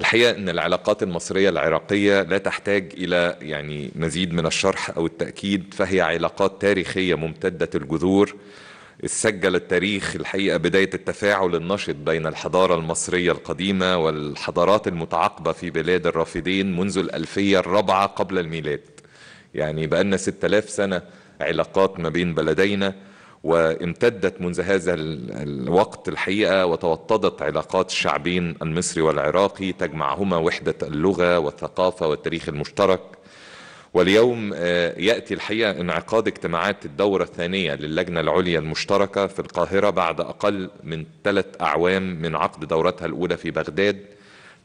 الحقيقه ان العلاقات المصريه العراقيه لا تحتاج الى يعني مزيد من الشرح او التاكيد فهي علاقات تاريخيه ممتده الجذور سجل التاريخ الحقيقه بدايه التفاعل النشط بين الحضاره المصريه القديمه والحضارات المتعاقبه في بلاد الرافدين منذ الالفيه الرابعه قبل الميلاد يعني لنا 6000 سنه علاقات ما بين بلدينا وامتدت منذ هذا الوقت الحقيقة وتوطدت علاقات الشعبين المصري والعراقي تجمعهما وحدة اللغة والثقافة والتاريخ المشترك واليوم آه، يأتي الحقيقة انعقاد اجتماعات الدورة الثانية للجنة العليا المشتركة في القاهرة بعد أقل من ثلاث أعوام من عقد دورتها الأولى في بغداد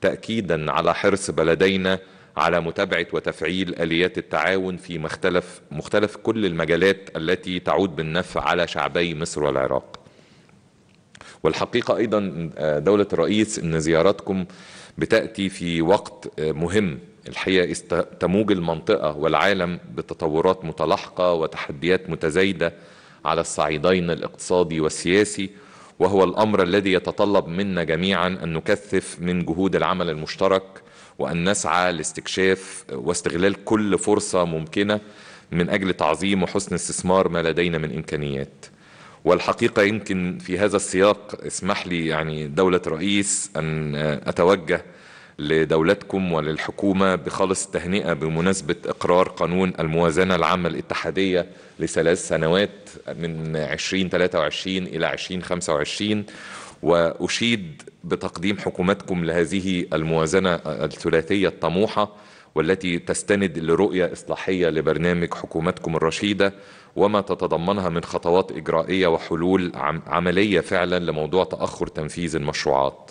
تأكيدا على حرص بلدينا على متابعة وتفعيل آليات التعاون في مختلف مختلف كل المجالات التي تعود بالنفع على شعبي مصر والعراق والحقيقة أيضا آه، دولة الرئيس أن زياراتكم بتأتي في وقت آه، مهم الحقيقة تموج المنطقة والعالم بتطورات متلاحقة وتحديات متزايدة على الصعيدين الاقتصادي والسياسي وهو الأمر الذي يتطلب منا جميعا أن نكثف من جهود العمل المشترك وأن نسعى لاستكشاف واستغلال كل فرصة ممكنة من أجل تعظيم وحسن استثمار ما لدينا من إمكانيات والحقيقة يمكن في هذا السياق اسمح لي يعني دولة رئيس أن أتوجه لدولتكم وللحكومة بخالص التهنئة بمناسبة إقرار قانون الموازنة العامة الاتحادية لثلاث سنوات من 2023 إلى 2025 وأشيد بتقديم حكومتكم لهذه الموازنة الثلاثية الطموحة والتي تستند لرؤية إصلاحية لبرنامج حكومتكم الرشيدة وما تتضمنها من خطوات إجرائية وحلول عملية فعلا لموضوع تأخر تنفيذ المشروعات